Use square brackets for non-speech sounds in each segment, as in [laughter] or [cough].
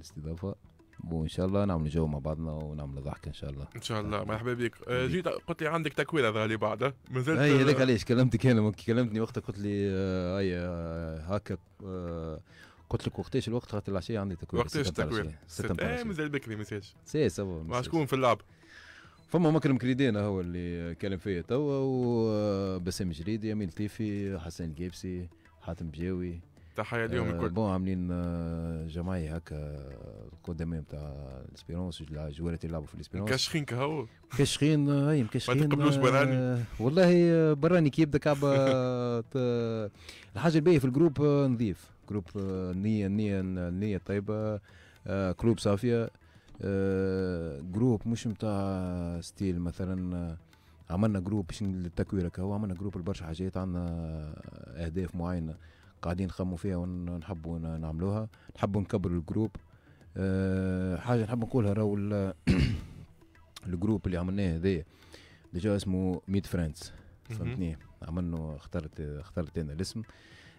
الاستضافه وان شاء الله نعمل جو مع بعضنا ونعمل ضحك ان شاء الله ان شاء الله مرحبا بك آه، جيت قلت لي عندك تكويره ظهر لي بعده مازلت اي هذاك علاش كلمتك انا كلمتني وقتها قلت لي آه، اي آه، هكا قلت لك وقتاش الوقت خاطر العشيه عندي تكوير وقتاش التكوير؟ ستة إيه، مازال بكري مساج سي سافا مع شكون في اللعب؟ فما مكرم كريدينا هو اللي كلم فيا توا وبسام جريدي امين لطيفي حسن الجيبسي حاتم بجاوي تحيه اليوم الكل آه، بون عاملين آه، جمعيه هكا القدامى نتاع الاسبيرونس الجوالات يلعبوا في الاسبيرونس مكشخين كهو مكشخين آه، اي مكشخين ما تقبلوش براني والله براني كي يبدا كعبه الحاجه الباهيه في الجروب نظيف جروب النيه النيه النيه طيبة كلوب صافيه جروب مش نتاع ستيل مثلا عملنا جروب باش التكوير هو عملنا جروب لبرشا حاجات عندنا اهداف معينه قاعدين نخموا فيها ونحبوا نعملوها نحبوا نكبروا الجروب أه حاجه نحب نقولها راهو [coughs] الجروب اللي عملناه هذايا ديجا اسمه ميت فريندز فهمتني عملنا اخترت اخترت انا الاسم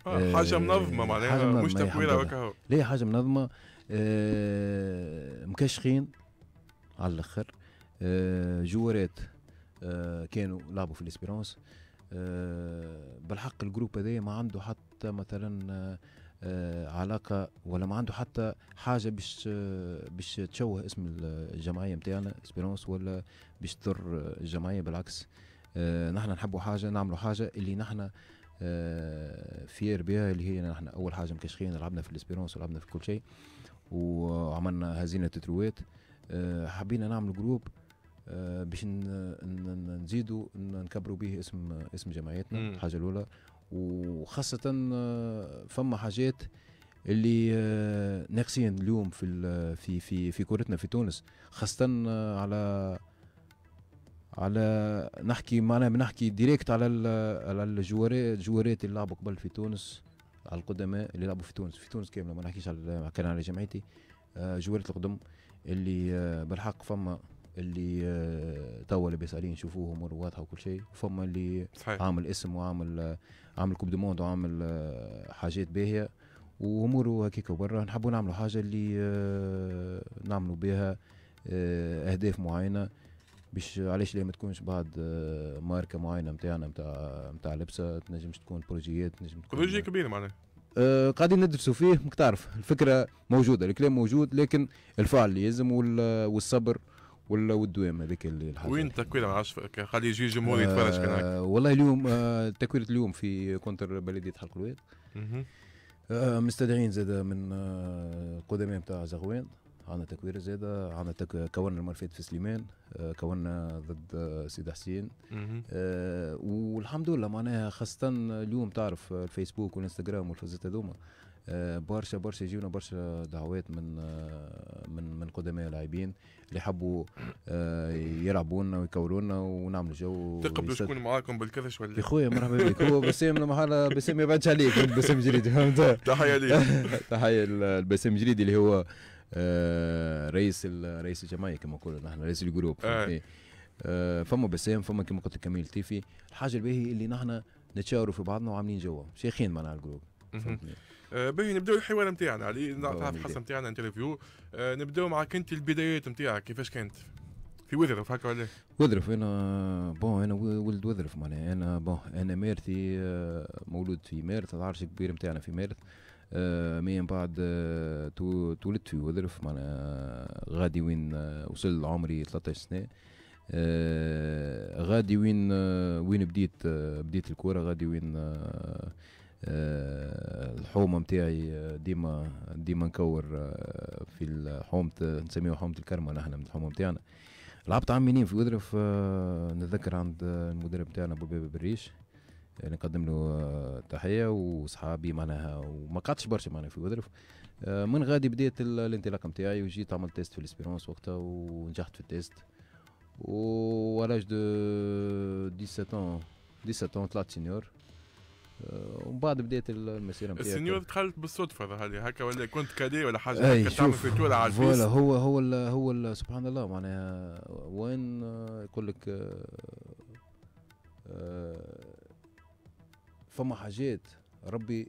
آه، آه، حاجه منظمه معناها مش إيه، تكويره وكهو لا حاجه منظمه آه، مكشخين على الاخر جوارات كانوا لعبوا في الاسبيرونس بالحق الجروب هذايا ما عنده حتى حتى مثلا آه، علاقه ولا ما عنده حتى حاجه باش آه، باش تشوه اسم الجمعيه نتاعنا اسبيرونس ولا باش تضر الجمعيه بالعكس آه، نحن نحبوا حاجه نعملوا حاجه اللي نحن فير بها اللي هي نحن اول حاجه مكشخين لعبنا في الاسبيرونس ولعبنا في كل شيء وعملنا هزينه تتروات حبينا نعمل جروب باش نزيدوا نكبروا به اسم اسم جمعيتنا الحاجه الاولى وخاصة آه، فما حاجات اللي آه، ناقصين اليوم في في في في كورتنا في تونس خاصة آه، على على نحكي معناها بنحكي ديريكت على على الجوارات الجوارات اللي لعبوا قبل في تونس على القدماء اللي لعبوا في تونس في تونس كامله ما نحكيش على كان على جمعيتي جوارات القدم اللي بالحق فما اللي آه، توا لاباس عليه نشوفوه ورواتها واضحه وكل شيء فما اللي صحيح. عامل اسم وعامل آه، عامل كوب دو موند وعامل آه، حاجات باهيه واموره هكاك برا نحبوا نعملوا حاجه اللي نعملوا بها اهداف معينه باش علاش ليه ما تكونش بعد ماركه معينه نتاعنا نتاع نتاع لبسه تنجمش تكون بروجيات تنجم تكون بروجي كبير معناها آه قاعدين ندرسوا فيه مك تعرف الفكره موجوده الكلام موجود لكن الفعل اللي يلزم والصبر ولا والدوام هذاك الحاجه وين التكوير ما عرفتش خلي يجي الجمهور يتفرج كان والله اليوم آه، تكويره اليوم في كونتر بلديه حلق الواد آه، مستدعين زاد من القدماء آه، نتاع زغوان عندنا تكوير زاده عندنا تك... كونا المرفات في سليمان آه كونا ضد سيد حسين آه والحمد لله معناها خاصه اليوم تعرف الفيسبوك والانستغرام والفزات هذوما آه، برشا برشا يجيونا برشا دعوات من آه، من من قدماء لاعبين اللي حبوا آه، يلعبونا ويكولونا ونعملوا جو تقبلوا شكون معاكم بالكذا ولا يا خويا مرحبا بك هو بسام محاله بسام ما يبعدش عليك بسام جريدي تحيه لي [laughs] تحيه لبسام جريدي اللي هو رئيس رئيس الجمعيه كما نقولوا نحن رئيس الجروب فما بسام فما كما قلت كميل تيفي الحاجه الباهي اللي نحن نتشاوروا في بعضنا وعاملين جوا شيخين معناها الجروب فهمتني آه، باهي نبداو الحوار نتاعنا علي آه، نعرف حصه نتاعنا انترفيو آه، نبداو معك انت البدايات نتاعك كيفاش كانت في وذرف هكا ولا وذرف انا بون انا ولد وذرف معناها انا بون انا ميرثي مولود في ميرث العرش الكبير نتاعنا في ميرث من بعد تولدت في وذرف معناها غادي وين وصل عمري 13 سنه غادي وين وين بديت بديت الكوره غادي وين آه، الحومه نتاعي آه، ديما ديما نكور آه، في الحومه نسميها حومه الكرمه نحن من الحومه نتاعنا لعبت عام منين في وذرف نتذكر عند المدرب نتاعنا ابو بابا بريش نقدم له تحيه وصحابي معناها وما قعدتش برشا معناها في وذرف من غادي بديت الانطلاق نتاعي وجيت عملت تيست في الاسبيرونس وقتها ونجحت في التيست و à l'âge 17 ans 17 ans طلعت سينيور ومن بعد بديت المسيره نتاعي السنيور دخلت بالصدفه ظهر لي هكا ولا كنت كادي ولا حاجه هكا تعمل في تولا على الفيس هو هو الـ هو الـ سبحان الله معناها وين يقول لك آه، آه، فما حاجات ربي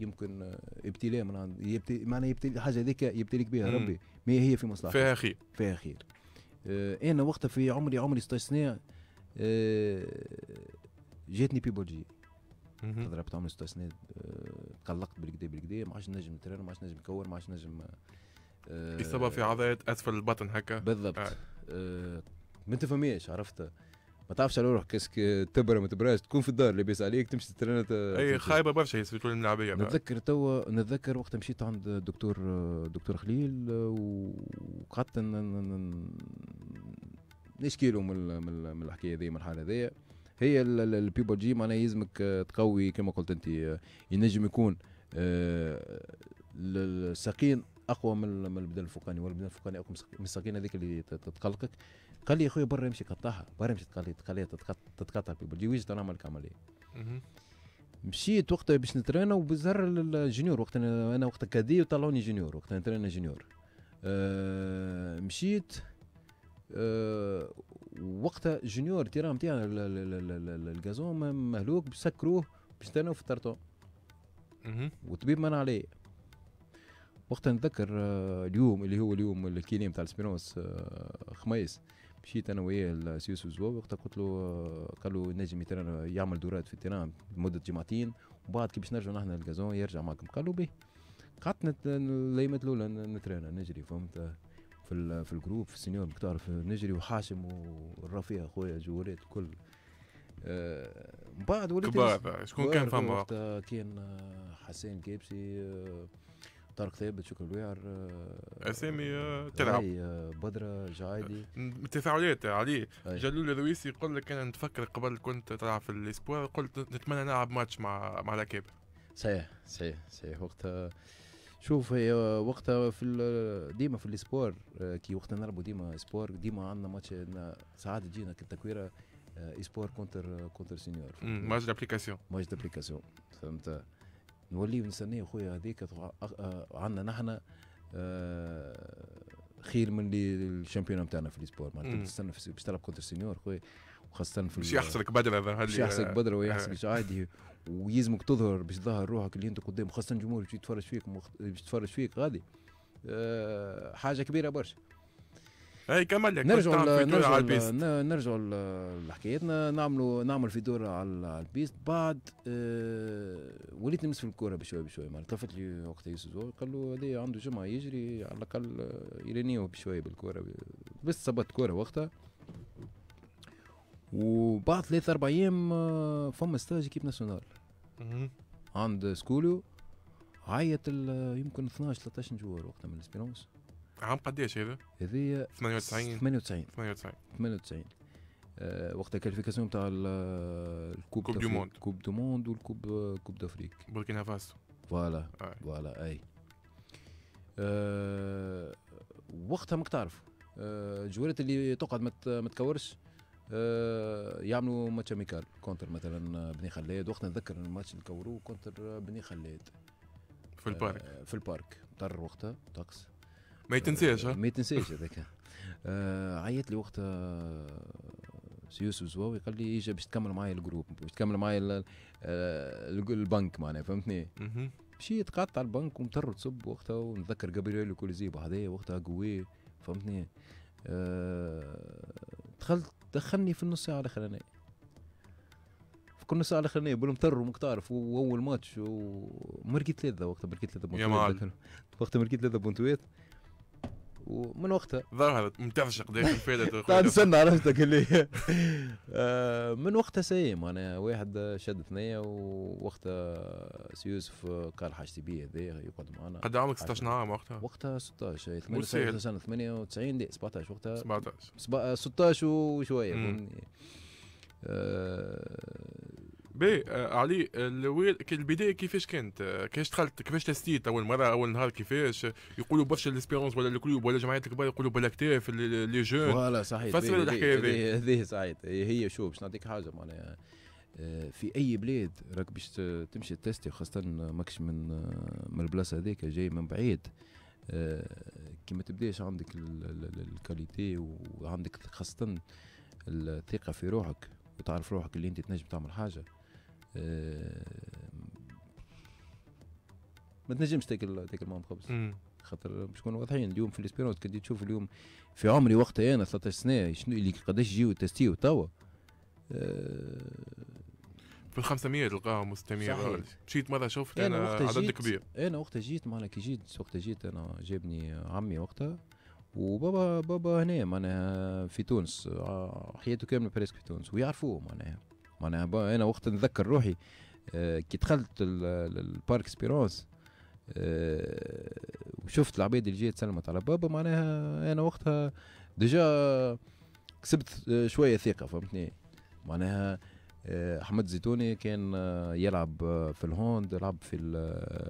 يمكن ابتلاء من عند يبتلي معناها يبتلي الحاجه هذيك يبتليك بها ربي ما هي في مصلحتك فيها خير فيها خير آه، انا وقتها في عمري عمري 16 سنه جاتني بيبولجي ست سنين آه، تقلقت بالكدا بالكدا ما عادش نجم نترن ما عادش نجم نكور ما عادش نجم آه، اصابه في عضلات اسفل البطن هكا بالضبط آه. ما تفهميش عرفت ما تعرفش على روحك كاسك تبرى ما تبراش تكون في الدار لاباس عليك تمشي تترنت اي خايبه برشا هي سبيتولي الملاعبيه نتذكر توا نتذكر وقت مشيت عند الدكتور دكتور خليل وقعدت نشكي له من الحكايه هذه من الحاله هذه هي البيبو جي معناها يلزمك آه، تقوي كما قلت انت آه، ينجم يكون آه، الساقين اقوى من البدن الفوقاني والبدن الفوقاني اقوى من الساقين هذيك اللي تتقلقك قال لي يا خويا برا يمشي قطعها برا يمشي تقلي تتقطع البيبو جي ويجي نعمل لك عمليه مشيت وقتها باش نترانا وبالزهر الجونيور وقت انا وقت كادي وطلعوني جونيور وقت نترانا جونيور مشيت وقتها جونيور تيرام تاعنا الكازون مهلوك سكروه باش تنو في الطرطون والطبيب من عليه وقتها نتذكر آه، اليوم اللي هو اليوم الكيني نتاع السبيرونس آه، خميس مشيت انا وياه لسيوس وزواوي وقتها قلت له آه، قال له نجم يعمل دورات في التيران لمده جمعتين وبعد كي باش نرجعوا نحن للكازون يرجع معكم قال له به قعدت ليمة الاولى نترانا نجري فهمت في في الجروب في السنيور بتعرف نجري وحاشم والرفيع خويا جوالات الكل من آه، بعد وليت شكون كان فما كان آه، حسين كيبسي آه، طارق ثابت شكر الويعر اسامي تلعب بدرة جعايدي تفاعلات عليه جلول الرويسي يقول لك انا نتفكر قبل كنت تلعب في الاسبوع قلت نتمنى نلعب ماتش مع مع لاكيب صحيح صحيح صحيح وقتها شوف هي وقتها في ديما في السبور آه، كي وقتها نلعبوا ديما سبور ديما عندنا ماتش ساعات تجينا كتكويره آه، سبور كونتر آه، كونتر سينيور ماتش دابليكاسيون ماتش دابليكاسيون فهمت نولي نستناو خويا هذيك عندنا نحن خير من اللي الشامبيون نتاعنا في السبور معناتها تستنى باش تلعب كونتر سينيور خويا خاصه في مش يحصلك بدرة مش يحصلك بدرة ويحصلك آه. عادي ويلزمك تظهر باش تظهر روحك اللي انت قدام خاصه الجمهور باش يتفرج فيك باش يتفرج فيك غادي أه حاجه كبيره برشا اي كمل لك نرجع نرجع نرجع لحكايتنا نعملوا نعمل في دور على البيست بعد أه وليت نمس في الكوره بشوي بشوي معناتها طفت لي وقتها يوسف قال له هذا عنده جمعه يجري على الاقل آه، يرينيه بشوي بالكوره بس صبت كوره وقتها وبعد ثلاثة اربع ايام آه، فما ستاج كيب ناسيونال عند سكوليو عيط آه، يمكن 12 13 جوار وقتها من سبيرونس عام قداش هذا؟ هذايا 98 98 98 98 أه وقت الكاليفيكاسيون تاع آه، الكوب كوب دو موند كوب دو موند والكوب كوب دافريك بوركينا فاسو فوالا فوالا اي أه وقتها ماك تعرف أه الجوارات اللي تقعد ما تكورش آه، يعملوا ماتش اميكال كونتر مثلا آه، بني خلاد وقت نتذكر الماتش اللي كوروا كونتر آه، بني خلاد في البارك في البارك مطر وقتها طقس ما يتنساش ما يتنساش هذاك عيط لي وقتها سيوس وزواوي قال لي اجا باش تكمل معايا الجروب باش تكمل معايا البنك معناها فهمتني مشيت قعدت على البنك ومطر تصب وقتها ونتذكر جابرييل وكوليزيب هذايا وقتها قوي فهمتني دخلت دخلني في النص ساعه الاخرانيه في كل نص ساعه الاخرانيه بالمطر ومقترف واول ماتش ومركيت ثلاثه وقتها مركيت ثلاثه بونتويت وقتها مركيت ثلاثه بونتويت ومن وقتها ظهر متفشق داخل [laughs] فادة قاعد طيب، نستنى عرفتك اللي [laughs] آه، من وقتها سايم انا واحد شد ثنية ووقتها سي يوسف قال حاجتي بيه هذا يقعد معنا قد عمرك 16 عام وقتها؟ وقتها 16 سنة 98 لا 17 وقتها 17 16 وشوية فهمتني آه، بي آه، علي كي البدايه كيفاش كانت آه، كيفاش دخلت كيفاش تستيت اول مره اول نهار كيفاش يقولوا برشا الاسبيرونس ولا الكلوب ولا الجمعيات الكبار يقولوا بالاكتاف لي جون فوالا صحيح فسر الحكايه هذه صحيح هي شوف باش نعطيك حاجه معناها آه، في اي بلاد راك باش تمشي تستي خاصه ماكش من من البلاصه هذيك جاي من بعيد كي ما تبداش عندك الكاليتي وعندك خاصه الثقه في روحك وتعرف روحك اللي انت تنجم تعمل حاجه ما تنجمش تاكل تاكل معهم خبز خاطر باش نكونوا واضحين اليوم في الاسبيرونس كنت تشوف اليوم في عمري وقتها انا 13 سنه شنو اللي قداش يجيو تستيو توا آه، في ال 500 تلقاها مستمية مشيت مرة شفت انا, أنا وقتها عدد كبير انا وقتها جيت معناها كي جيت وقتها جيت انا جابني عمي وقتها وبابا بابا هنا معناها في تونس آه، حياته كامله بريسك في تونس ويعرفوه معناها معناها انا وقت نذكر روحي آه، كي دخلت البارك سبيرونس آه، وشفت العباد اللي جايه تسلمت على بابا معناها انا وقتها ديجا كسبت آه، شويه ثقه فهمتني معناها احمد زيتوني كان يلعب في الهوند لعب في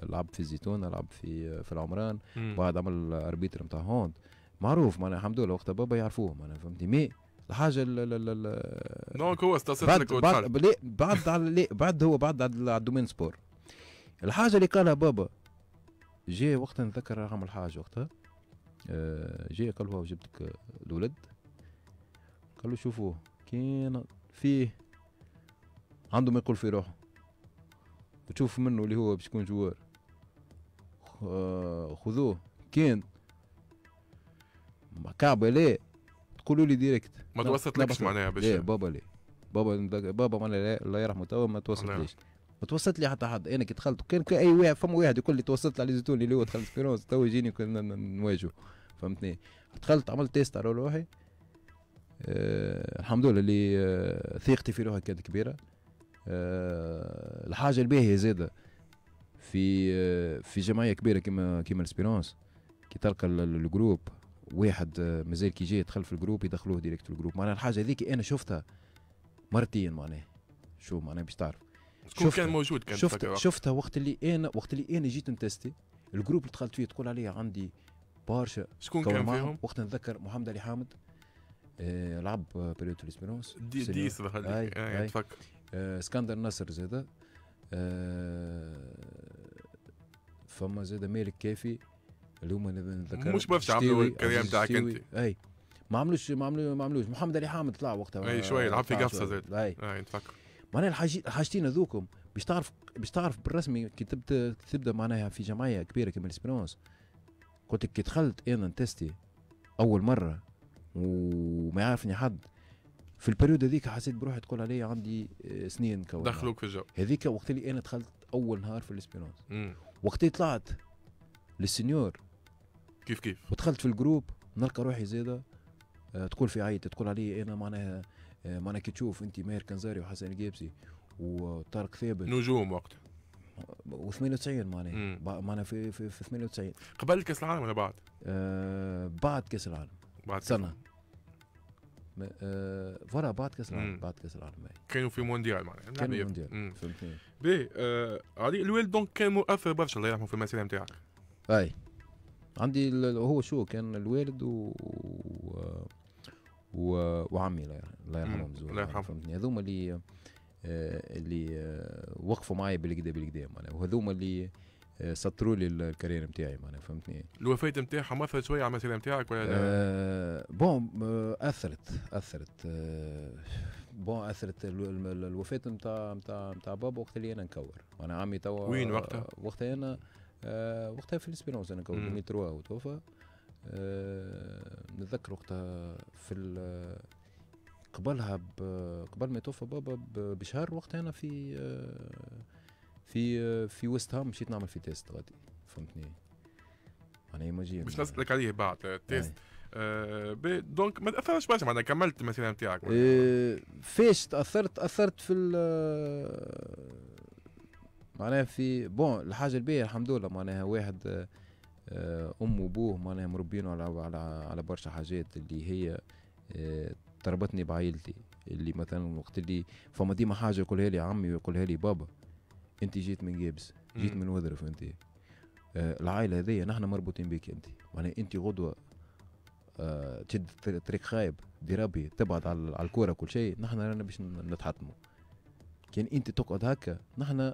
لعب في الزيتونه لعب في في العمران بعد عمل اربيتر نتاع هوند معروف معناها الحمد لله وقتها بابا يعرفوه معناها فهمتني مي الحاجه دونك هو استاثر لك بعد لا بعد على بعد هو بعد على الدومين سبور الحاجه اللي قالها بابا جاء وقتها نتذكر رقم الحاج وقتها آه، جاء قال له جبت لك الولد قال له شوفوه كان فيه عنده ما يقول في روحه تشوف منه اللي هو باش يكون جوار آه، خذوه كان كعبة لا قولوا لي ديريكت ما نعم. توسطلكش معناها باش ايه بابا ليه بابا بابا ما الله يرحمه توا ما توسطليش ما توصلت لي حتى حد انا كي دخلت كان اي واحد فما واحد يقول لي توصلت على زيتوني اللي هو دخل سبيرونس تو يجيني كنا نواجهه فهمتني دخلت عملت تيست على روحي أه الحمد لله اللي أه ثقتي في روحي كانت كبيره أه الحاجه الباهيه زاده في أه في جمعيه كبيره كيما كيما سبيرونس كي تلقى الجروب واحد آه، مازال كي جاي يدخل في الجروب يدخلوه ديريكت في الجروب معناها الحاجه هذيك انا شفتها مرتين معناها شو معناها باش تعرف شفت كان موجود كان شفت شفتها وقت اللي انا وقت اللي انا جيت نتستي الجروب اللي دخلت فيه تقول عليه عندي بارشا شكون كان فيهم؟ وقت نتذكر محمد علي حامد آه لعب بريوت ليسبيرونس دي دي ظهر آه آه آه اسكندر نصر زاده آه فما زاده مالك كافي اللي هما نتذكر مش بس عملوا الكريم بتاعك انت اي ما عملوش ما عملوش ما عملوش محمد علي حامد طلع وقتها اي شوي لعب في قفصه زاد اي نتفكر معناها الحاجتين هذوكم باش تعرف باش تعرف بالرسمي كي تبدا تبدا معناها في جمعيه كبيره كيما الاسبيرونس قلت لك كي دخلت انا نتستي اول مره وما يعرفني حد في البريود هذيك حسيت بروحي تقول علي عندي آه، سنين كون دخلوك في الجو هذيك وقت اللي انا دخلت اول نهار في الاسبيرونس وقت طلعت للسنيور كيف كيف ودخلت في الجروب نلقى روحي زاده آه، تقول في عيط تقول علي انا معناها آه، معناها كي تشوف انت ماهر كنزاري وحسن الجابسي وطارق ثابت نجوم وقتها و98 معناها معناها في, في, في 98 قبل كاس العالم ولا بعد؟ آه بعد كاس العالم بعد سنه آه بعد كاس العالم بعد كاس العالم كانوا في مونديال معناها كانوا في مونديال فهمتني باهي آه علي الوالد دونك كان مؤثر برشا الله يرحمه في المسيره نتاعك اي عندي هو شو كان الوالد و, و... و... وعمي الله يرحمهم الله يرحمهم فهمتني هذوما اللي آه، اللي آه، وقفوا معي بالقدا بالقدا معناها وهذوما اللي آه، سطروا لي الكارير نتاعي معناها فهمتني الوفاة نتاعها مثلت شوية على المسيرة نتاعك ولا أه بون اثرت اثرت أه بون اثرت الوفاة نتاع نتاع نتاع بابا وقت اللي انا نكور معناها عمي توا وين وقتها؟ وقتها انا آه، وقتها في الاسبيرونس انا كنت 2003 هو توفى نتذكر وقتها في قبلها قبل ما يتوفى بابا بشهر وقتها انا في آه، في آه، في ويست هام مشيت نعمل في تيست غادي فهمتني انا مش باش نسالك عليه بعد تيست إيه. آه دونك ما تاثرش برشا معناها كملت المسيره نتاعك إيه، فيش فاش تاثرت تاثرت في معناها في بون الحاجه الباهيه الحمد لله معناها واحد آه، امه وبوه معناها مربينه على على على برشا حاجات اللي هي آه، تربطني بعائلتي اللي مثلا وقت اللي فما ديما حاجه يقولها لي عمي ويقولها لي بابا انت جيت من جيبس جيت من وذرف انت آه، العائله هذيا نحن مربوطين بك انت معناها انت غدوه تشد طريق خايب ديرابي تبعد على الكوره كل شيء نحن رانا باش نتحطموا كان انت تقعد هكا نحن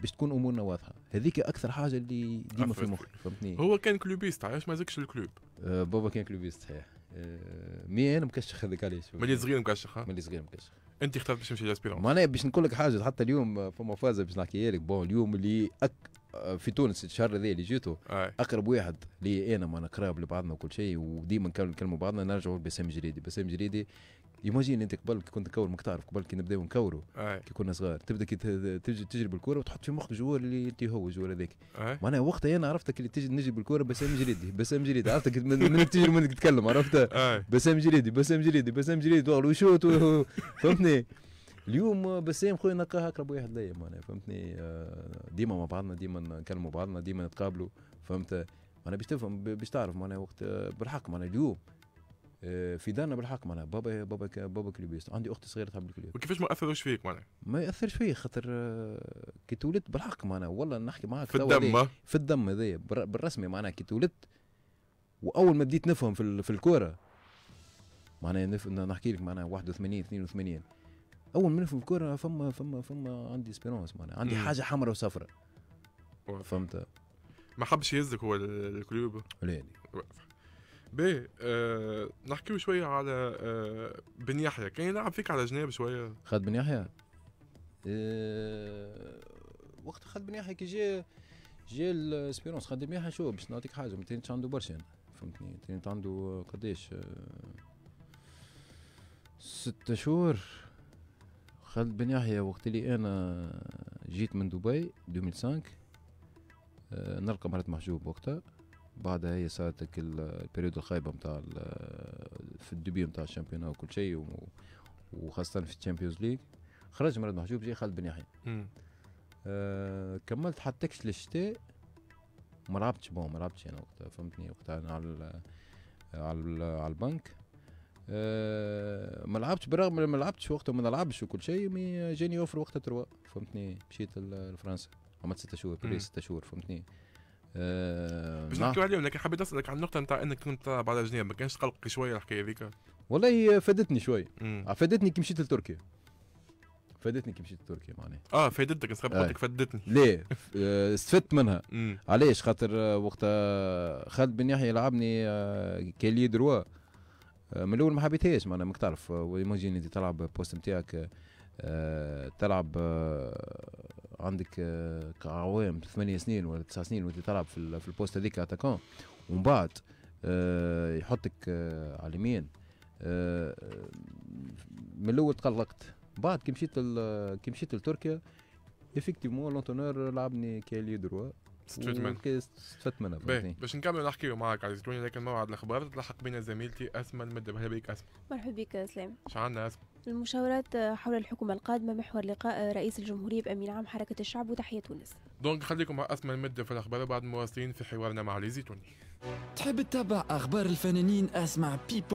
باش تكون امورنا واضحه هذيك اكثر حاجه اللي ديما في مخي فهمتني هو كان كلوبيست علاش ما زكش الكلوب آه بابا كان كلوبيست صحيح آه مي انا مكشخ هذاك علاش ملي صغير مكشخ ملي صغير مكشخ انت اخترت باش تمشي لاسبيرونس معناها باش نقول لك حاجه حتى اليوم فما فازه باش نحكيها لك بون اليوم اللي أك في تونس الشهر ذي اللي جيته اقرب واحد لي انا ما نقرب لبعضنا وكل شيء وديما نكلموا بعضنا نرجعوا لبسام جريدي بسام جريدي ايماجين انت قبل كنت نكور ماك تعرف قبل كي نبداو نكوروا كي كنا صغار تبدا كي تجي تجري بالكوره وتحط في مخك جوار اللي انت هو جوار هذاك معناها وقتها انا عرفتك اللي تجي نجري بالكوره بسام جريدي بسام جريدي عرفتك من تجري منك تتكلم عرفت بسام جريدي بسام جريدي بسام جريدي وشوت فهمتني اليوم بسام خويا نلقاه اقرب واحد ليا معناها فهمتني ديما مع بعضنا ديما نكلموا بعضنا ديما نتقابلوا فهمت معناها باش تفهم باش تعرف معناها وقت بالحق معناها اليوم آه، في دارنا بالحق معناها بابا بابا بابا كليبيست عندي اخت صغيره تحب الكليب وكيفاش ما اثروش فيك معناها؟ ما ياثرش فيا خاطر آه، كي تولدت بالحق معناها والله نحكي معاك في الدم في الدم هذايا بالرسمي معناها كي تولدت واول ما بديت نفهم في, في الكوره معناها نحكي لك معناها 81 82 اول ما نفهم الكره فما فما فما عندي اسبيرونس معناها عندي حاجه حمراء وصفراء فهمت ما حبش يهزك هو الكلوب لا لا آه نحكيو شويه على آه بن يحيى كان يلعب فيك على جناب شويه خد بن يحيى آه وقت خد بن يحيى كي جا جا الاسبيرونس خد بن يحيى شو باش نعطيك حاجه ما كانش عنده برشا فهمتني كانت عنده قداش آه ست شهور خالد بن يحيى وقت اللي انا جيت من دبي 2005 نلقى مرات محجوب وقتها بعدها هي صارت هيك البريود الخايبه نتاع في الدبي نتاع الشامبيون وكل شيء وخاصه في الشامبيونز ليغ خرج مرات محجوب جاي خالد بن يحيى أه كملت حتى كش للشتاء ما لعبتش بون ما لعبتش انا وقتها فهمتني وقتها انا على على البنك آه، ما لعبتش بالرغم ما لعبتش وقتها ما نلعبش وكل شيء مي جاني اوفر وقتها تروا فهمتني مشيت لفرنسا عملت ست شهور بري ست شهور فهمتني باش نحكيو عليهم لكن حبيت اسالك على النقطه نتاع انك كنت بعد جنيه ما كانش قلقك شويه الحكايه هذيك والله فادتني شوي فادتني كي مشيت لتركيا فادتني كي مشيت لتركيا معناها اه فادتك آه. قلت لك فادتني ليه آه، استفدت منها علاش خاطر وقتها خالد بن يحيى لعبني آه، كالي دروا من الاول ما حبيتهاش معناها ماك تعرف ويماجيني انت تلعب بوست نتاعك آه، تلعب آه، عندك آه، كعوام ثمانية سنين ولا تسع سنين وانت تلعب في البوست هذيك اتاكون ومن بعد يحطك على اليمين من الاول تقلقت بعد كي مشيت كي مشيت لتركيا افكتيفمون لونتونور لعبني كالي دروا تستفيد يعني باش نكملوا نحكيوا معك على توني لكن موعد الاخبار تلحق بينا زميلتي اسماء المد اهلا بك اسماء مرحبا بك سلام اش عندنا اسماء المشاورات آه، حول الحكومة القادمة محور لقاء آه، رئيس الجمهورية بأمين عام حركة الشعب وتحية تونس دونك خليكم مع أسماء المدة في الأخبار بعد مواصلين في حوارنا مع ليزي توني تحب تتابع أخبار الفنانين أسمع بيبو